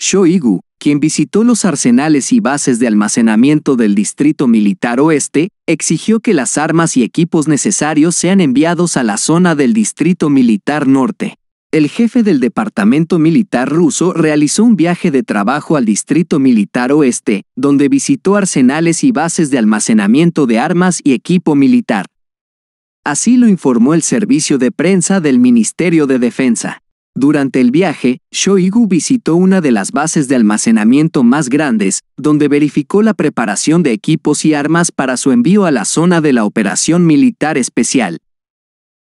Shoigu, quien visitó los arsenales y bases de almacenamiento del Distrito Militar Oeste, exigió que las armas y equipos necesarios sean enviados a la zona del Distrito Militar Norte. El jefe del Departamento Militar ruso realizó un viaje de trabajo al Distrito Militar Oeste, donde visitó arsenales y bases de almacenamiento de armas y equipo militar. Así lo informó el servicio de prensa del Ministerio de Defensa. Durante el viaje, Shoigu visitó una de las bases de almacenamiento más grandes, donde verificó la preparación de equipos y armas para su envío a la zona de la operación militar especial.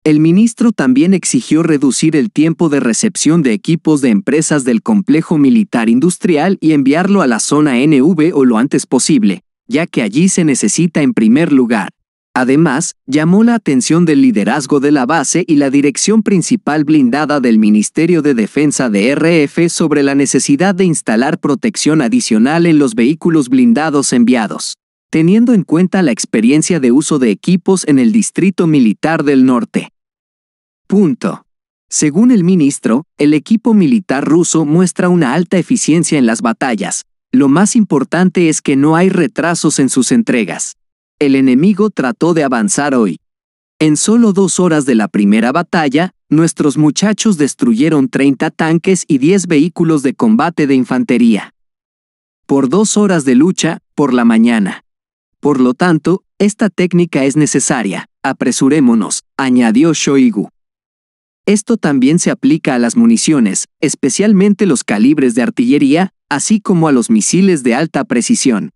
El ministro también exigió reducir el tiempo de recepción de equipos de empresas del complejo militar industrial y enviarlo a la zona NV o lo antes posible, ya que allí se necesita en primer lugar. Además, llamó la atención del liderazgo de la base y la dirección principal blindada del Ministerio de Defensa de RF sobre la necesidad de instalar protección adicional en los vehículos blindados enviados, teniendo en cuenta la experiencia de uso de equipos en el Distrito Militar del Norte. Punto. Según el ministro, el equipo militar ruso muestra una alta eficiencia en las batallas. Lo más importante es que no hay retrasos en sus entregas. El enemigo trató de avanzar hoy. En solo dos horas de la primera batalla, nuestros muchachos destruyeron 30 tanques y 10 vehículos de combate de infantería. Por dos horas de lucha, por la mañana. Por lo tanto, esta técnica es necesaria, apresurémonos, añadió Shoigu. Esto también se aplica a las municiones, especialmente los calibres de artillería, así como a los misiles de alta precisión.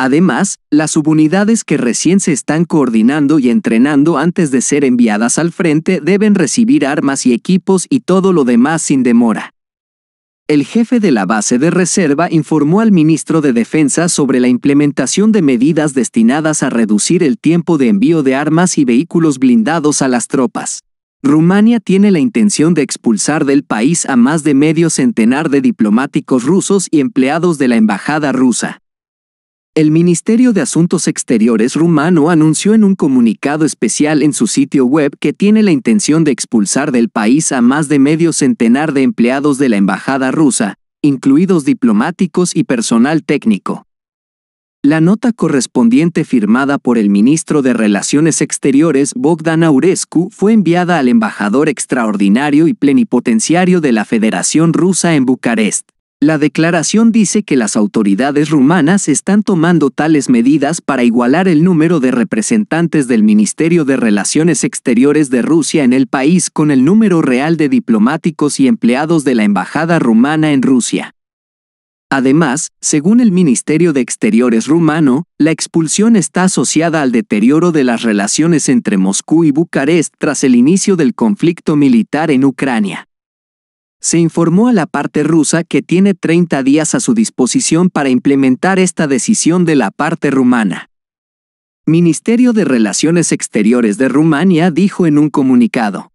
Además, las subunidades que recién se están coordinando y entrenando antes de ser enviadas al frente deben recibir armas y equipos y todo lo demás sin demora. El jefe de la base de reserva informó al ministro de Defensa sobre la implementación de medidas destinadas a reducir el tiempo de envío de armas y vehículos blindados a las tropas. Rumania tiene la intención de expulsar del país a más de medio centenar de diplomáticos rusos y empleados de la embajada rusa. El Ministerio de Asuntos Exteriores rumano anunció en un comunicado especial en su sitio web que tiene la intención de expulsar del país a más de medio centenar de empleados de la embajada rusa, incluidos diplomáticos y personal técnico. La nota correspondiente firmada por el ministro de Relaciones Exteriores Bogdan Aurescu fue enviada al embajador extraordinario y plenipotenciario de la Federación Rusa en Bucarest. La declaración dice que las autoridades rumanas están tomando tales medidas para igualar el número de representantes del Ministerio de Relaciones Exteriores de Rusia en el país con el número real de diplomáticos y empleados de la Embajada rumana en Rusia. Además, según el Ministerio de Exteriores rumano, la expulsión está asociada al deterioro de las relaciones entre Moscú y Bucarest tras el inicio del conflicto militar en Ucrania. Se informó a la parte rusa que tiene 30 días a su disposición para implementar esta decisión de la parte rumana. Ministerio de Relaciones Exteriores de Rumania dijo en un comunicado.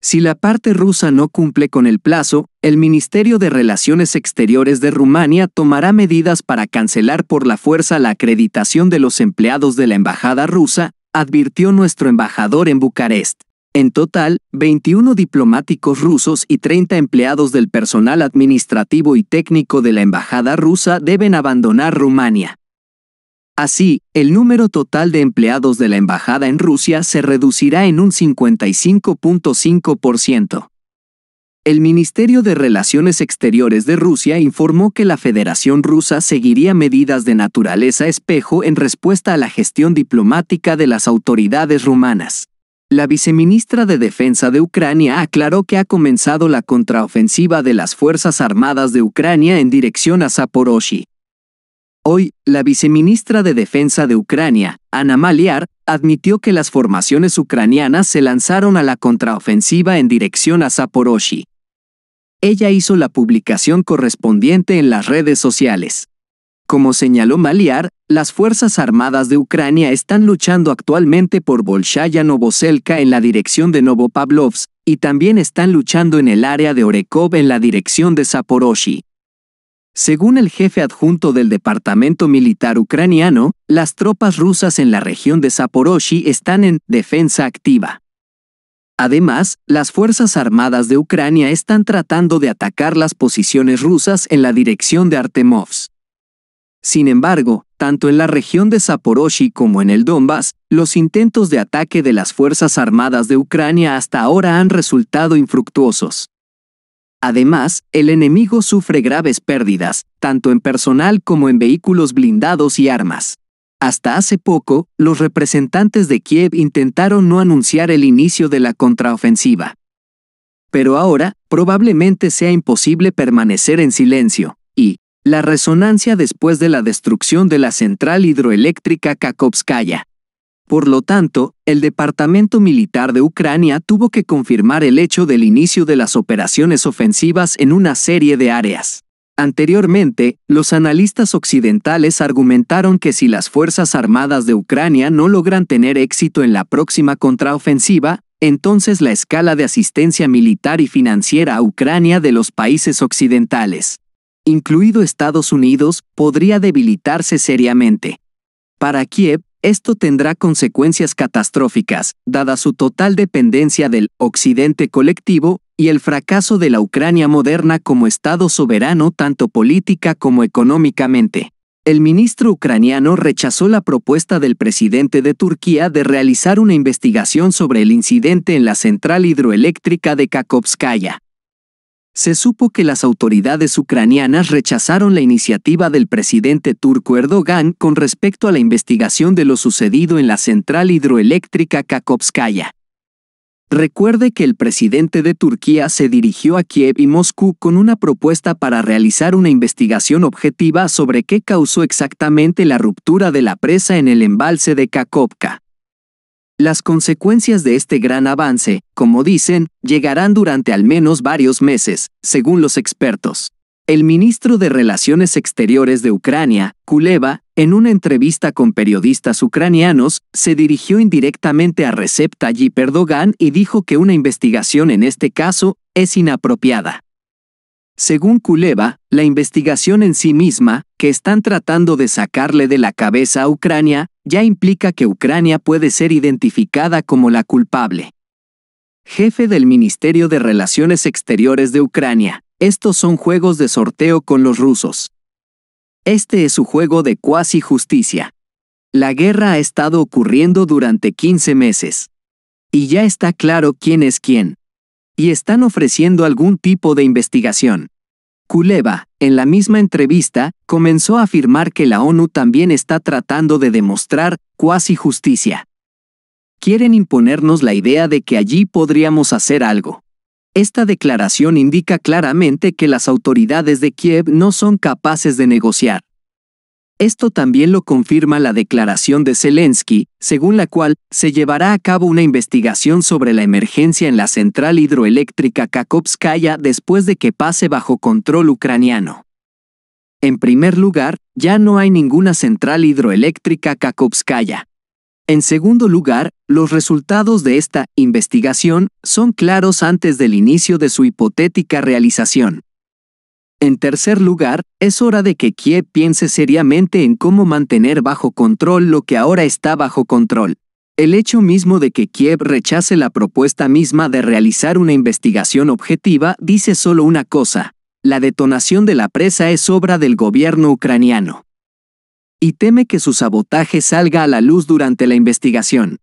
Si la parte rusa no cumple con el plazo, el Ministerio de Relaciones Exteriores de Rumania tomará medidas para cancelar por la fuerza la acreditación de los empleados de la Embajada rusa, advirtió nuestro embajador en Bucarest. En total, 21 diplomáticos rusos y 30 empleados del personal administrativo y técnico de la Embajada rusa deben abandonar Rumania. Así, el número total de empleados de la Embajada en Rusia se reducirá en un 55.5%. El Ministerio de Relaciones Exteriores de Rusia informó que la Federación Rusa seguiría medidas de naturaleza espejo en respuesta a la gestión diplomática de las autoridades rumanas. La viceministra de Defensa de Ucrania aclaró que ha comenzado la contraofensiva de las Fuerzas Armadas de Ucrania en dirección a Zaporozhye. Hoy, la viceministra de Defensa de Ucrania, Anna Maliar, admitió que las formaciones ucranianas se lanzaron a la contraofensiva en dirección a Zaporozhye. Ella hizo la publicación correspondiente en las redes sociales. Como señaló Maliar, las Fuerzas Armadas de Ucrania están luchando actualmente por Bolshaya Novoselka en la dirección de Novopavlovsk, y también están luchando en el área de Orekov en la dirección de Saporoshi. Según el jefe adjunto del Departamento Militar ucraniano, las tropas rusas en la región de Saporoshi están en defensa activa. Además, las Fuerzas Armadas de Ucrania están tratando de atacar las posiciones rusas en la dirección de Artemovsk. Sin embargo, tanto en la región de Zaporozhye como en el Donbass, los intentos de ataque de las Fuerzas Armadas de Ucrania hasta ahora han resultado infructuosos. Además, el enemigo sufre graves pérdidas, tanto en personal como en vehículos blindados y armas. Hasta hace poco, los representantes de Kiev intentaron no anunciar el inicio de la contraofensiva. Pero ahora, probablemente sea imposible permanecer en silencio. La resonancia después de la destrucción de la central hidroeléctrica Kakovskaya. Por lo tanto, el Departamento Militar de Ucrania tuvo que confirmar el hecho del inicio de las operaciones ofensivas en una serie de áreas. Anteriormente, los analistas occidentales argumentaron que si las Fuerzas Armadas de Ucrania no logran tener éxito en la próxima contraofensiva, entonces la escala de asistencia militar y financiera a Ucrania de los países occidentales incluido Estados Unidos, podría debilitarse seriamente. Para Kiev, esto tendrá consecuencias catastróficas, dada su total dependencia del Occidente colectivo y el fracaso de la Ucrania moderna como Estado soberano tanto política como económicamente. El ministro ucraniano rechazó la propuesta del presidente de Turquía de realizar una investigación sobre el incidente en la central hidroeléctrica de Kakovskaya se supo que las autoridades ucranianas rechazaron la iniciativa del presidente turco Erdogan con respecto a la investigación de lo sucedido en la central hidroeléctrica Kakovskaya. Recuerde que el presidente de Turquía se dirigió a Kiev y Moscú con una propuesta para realizar una investigación objetiva sobre qué causó exactamente la ruptura de la presa en el embalse de Kakovka. Las consecuencias de este gran avance, como dicen, llegarán durante al menos varios meses, según los expertos. El ministro de Relaciones Exteriores de Ucrania, Kuleva, en una entrevista con periodistas ucranianos, se dirigió indirectamente a Recep Tayyip Erdogan y dijo que una investigación en este caso es inapropiada. Según Kuleva, la investigación en sí misma que están tratando de sacarle de la cabeza a Ucrania, ya implica que Ucrania puede ser identificada como la culpable. Jefe del Ministerio de Relaciones Exteriores de Ucrania, estos son juegos de sorteo con los rusos. Este es su juego de cuasi justicia. La guerra ha estado ocurriendo durante 15 meses. Y ya está claro quién es quién. Y están ofreciendo algún tipo de investigación. Kuleva, en la misma entrevista, comenzó a afirmar que la ONU también está tratando de demostrar cuasi justicia. Quieren imponernos la idea de que allí podríamos hacer algo. Esta declaración indica claramente que las autoridades de Kiev no son capaces de negociar. Esto también lo confirma la declaración de Zelensky, según la cual se llevará a cabo una investigación sobre la emergencia en la central hidroeléctrica Kakovskaya después de que pase bajo control ucraniano. En primer lugar, ya no hay ninguna central hidroeléctrica Kakovskaya. En segundo lugar, los resultados de esta investigación son claros antes del inicio de su hipotética realización. En tercer lugar, es hora de que Kiev piense seriamente en cómo mantener bajo control lo que ahora está bajo control. El hecho mismo de que Kiev rechace la propuesta misma de realizar una investigación objetiva dice solo una cosa, la detonación de la presa es obra del gobierno ucraniano. Y teme que su sabotaje salga a la luz durante la investigación.